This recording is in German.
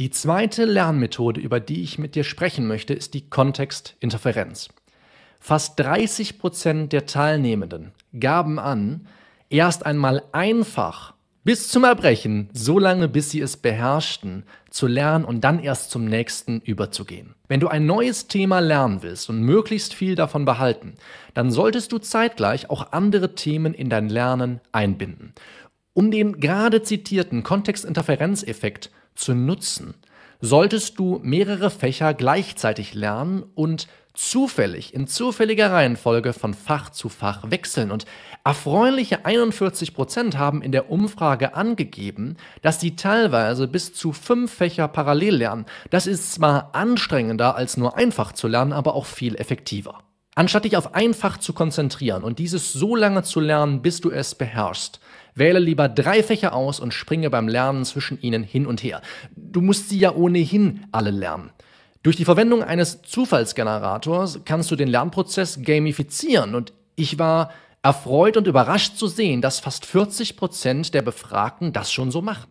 Die zweite Lernmethode, über die ich mit dir sprechen möchte, ist die Kontextinterferenz. Fast 30 Prozent der Teilnehmenden gaben an, erst einmal einfach bis zum Erbrechen, so lange bis sie es beherrschten, zu lernen und dann erst zum nächsten überzugehen. Wenn du ein neues Thema lernen willst und möglichst viel davon behalten, dann solltest du zeitgleich auch andere Themen in dein Lernen einbinden. Um den gerade zitierten Kontextinterferenzeffekt zu nutzen, solltest du mehrere Fächer gleichzeitig lernen und zufällig in zufälliger Reihenfolge von Fach zu Fach wechseln. Und erfreuliche 41% Prozent haben in der Umfrage angegeben, dass sie teilweise bis zu fünf Fächer parallel lernen. Das ist zwar anstrengender als nur einfach zu lernen, aber auch viel effektiver. Anstatt dich auf einfach zu konzentrieren und dieses so lange zu lernen, bis du es beherrschst, wähle lieber drei Fächer aus und springe beim Lernen zwischen ihnen hin und her. Du musst sie ja ohnehin alle lernen. Durch die Verwendung eines Zufallsgenerators kannst du den Lernprozess gamifizieren und ich war erfreut und überrascht zu sehen, dass fast 40 Prozent der Befragten das schon so machen.